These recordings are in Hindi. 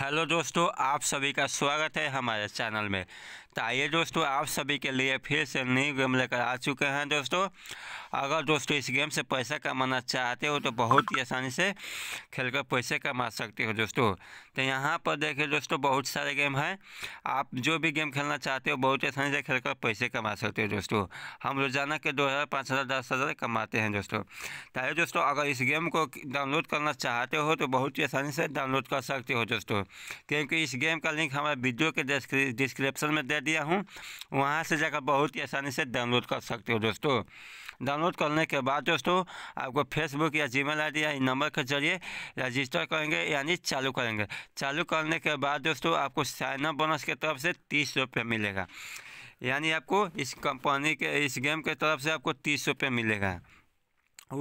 हेलो दोस्तों आप सभी का स्वागत है हमारे चैनल में तो आइए दोस्तों आप सभी के लिए फिर से नई गेम लेकर आ चुके हैं दोस्तों अगर दोस्तों इस गेम से पैसा कमाना चाहते हो तो बहुत ही आसानी से खेलकर पैसे कमा सकते हो दोस्तों तो यहाँ पर देखिए दोस्तों बहुत सारे गेम हैं आप जो भी गेम खेलना चाहते हो बहुत आसानी से खेलकर पैसे कमा सकते हो दोस्तों हम रोजाना के दो हज़ार पाँच हज़ार दस हज़ार कमाते हैं दोस्तों तो आइए दोस्तों अगर इस गेम को डाउनलोड करना चाहते हो तो बहुत ही आसानी से डाउनलोड कर सकते हो दोस्तों क्योंकि इस गेम का लिंक हमारे वीडियो के डिस्क्रिप्शन में दे दिया हूँ वहाँ से जाकर बहुत ही आसानी से डाउनलोड कर सकते हो दोस्तों डाउनलोड करने के बाद दोस्तों आपको फेसबुक या जीमेल आईडी या नंबर के जरिए रजिस्टर करेंगे यानी चालू करेंगे चालू करने के बाद दोस्तों आपको अप बोनस की तरफ से तीस रुपये मिलेगा यानी आपको इस कंपनी के इस गेम के तरफ से आपको तीस रुपये मिलेगा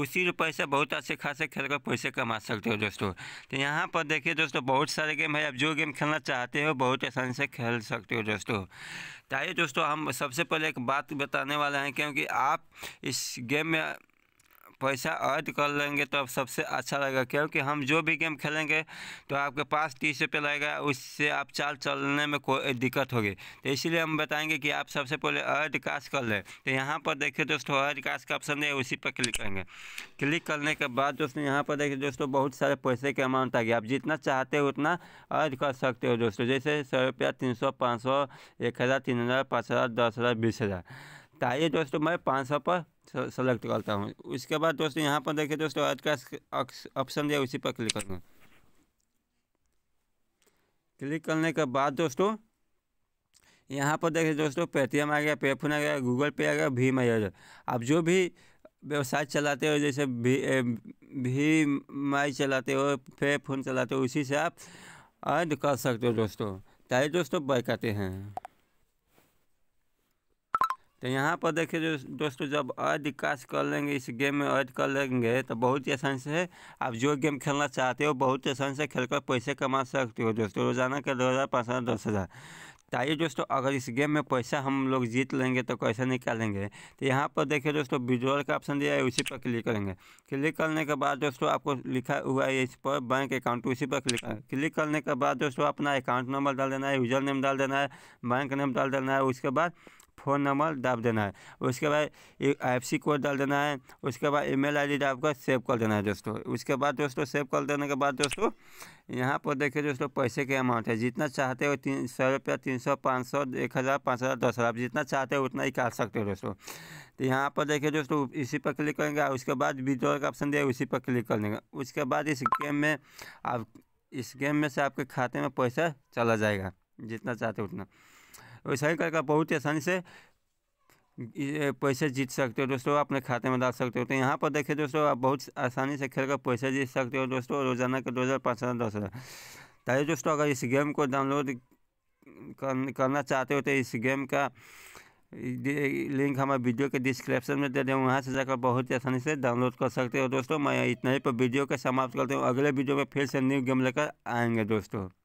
उसी पैसे बहुत अच्छे खासे खेल कर पैसे कमा सकते हो दोस्तों तो यहाँ पर देखिए दोस्तों बहुत सारे गेम है आप जो गेम खेलना चाहते हो बहुत आसानी से खेल सकते हो दोस्तों तो आइए दोस्तों हम सबसे पहले एक बात बताने वाले हैं क्योंकि आप इस गेम में पैसा अर्ज कर लेंगे तो अब सबसे अच्छा लगेगा क्योंकि हम जो भी गेम खेलेंगे तो आपके पास तीस रुपये लगेगा उससे आप चाल चलने में कोई दिक्कत होगी तो इसीलिए हम बताएंगे कि आप सबसे पहले अर्ज कास्ट कर लें तो यहाँ पर देखिए दोस्तों अर्ज कास्ट का ऑप्शन है उसी पर क्लिक करेंगे क्लिक करने के बाद दोस्तों यहाँ पर देखिए दोस्तों बहुत सारे पैसे के अमाउंट आ गया आप जितना चाहते हो उतना अर्ज कर सकते हो दोस्तों जैसे सौ रुपया तीन सौ पाँच सौ एक हज़ार तीन हज़ार पाँच हज़ार दस हज़ार बीस हज़ार तो आइए दोस्तों मैं पाँच सौ पर सेलेक्ट करता हूँ उसके बाद दोस्तों यहाँ पर देखिए दोस्तों आज का ऑप्शन दिया उसी पर क्लिक करूँगा क्लिक करने के बाद दोस्तों यहाँ पर देखिए दोस्तों पेटीएम आ गया पेफोन आ गया गूगल पे आ गया भीम आई आ आप जो भी व्यवसाय चलाते हो जैसे भी भी माई चलाते हो पे फोन चलाते हो उसी से आप ऐड कर सकते हो दोस्तों ताकि दोस्तों बैक आते हैं तो यहाँ पर देखिए जो दोस्तों जब ऐड कास्ट कर लेंगे इस गेम में ऐड कर लेंगे तो बहुत ही आसान से आप जो गेम खेलना चाहते हो बहुत ही आसान से खेलकर पैसे कमा सकते हो दोस्तों रोजाना के दो हज़ार पाँच हज़ार दस हज़ार तो आइए दोस्तों अगर इस गेम में पैसा हम लोग जीत लेंगे तो कैसे निकालेंगे तो यहाँ पर देखिए दोस्तों विड्रॉल का ऑप्शन दिया है उसी पर क्लिक करेंगे क्लिक करने के बाद दोस्तों आपको लिखा हुआ है इस पर बैंक अकाउंट तो उसी पर क्लिक करें क्लिक करने के बाद दोस्तों अपना अकाउंट नंबर डाल देना है यूजर नेम डाल देना है बैंक नेम डाल देना है उसके बाद फ़ोन नंबर डाल देना है उसके बाद एफ सी कोड डाल देना है उसके बाद ईमेल आईडी डाल कर सेव कर देना है दोस्तों उसके बाद दोस्तों सेव कर देने के बाद दोस्तों यहाँ पर देखिए दोस्तों पैसे के अमाउंट है जितना चाहते हो तीन सौ रुपया तीन सौ पाँच सौ एक हज़ार पाँच हज़ार दस हज़ार जितना चाहते हो उतना ही काट सकते हो दोस्तों तो यहाँ पर देखिए दोस्तों इसी पर क्लिक करेंगे उसके बाद विड्रॉल का ऑप्शन दिया उसी पर क्लिक कर लेंगे उसके बाद इस गेम में आप इस गेम में से आपके खाते में पैसा चला जाएगा जितना चाहते हो उतना वैसा करके बहुत ही आसानी से पैसे जीत सकते हो दोस्तों अपने खाते में डाल सकते हो तो यहाँ पर देखिए दोस्तों आप बहुत आसानी से खेल कर पैसे जीत सकते हो दोस्तों रोजाना के दो हज़ार पाँच हज़ार दस हज़ार ताकि दोस्तों अगर इस गेम को डाउनलोड करना चाहते हो तो इस गेम का लिंक हमारे वीडियो के डिस्क्रिप्शन में दे दें वहाँ से जाकर बहुत ही आसानी से डाउनलोड कर सकते हो दोस्तों मैं इतना ही पर वीडियो का समाप्त करते हूँ अगले वीडियो में फिर से न्यू गेम लेकर आएंगे दोस्तों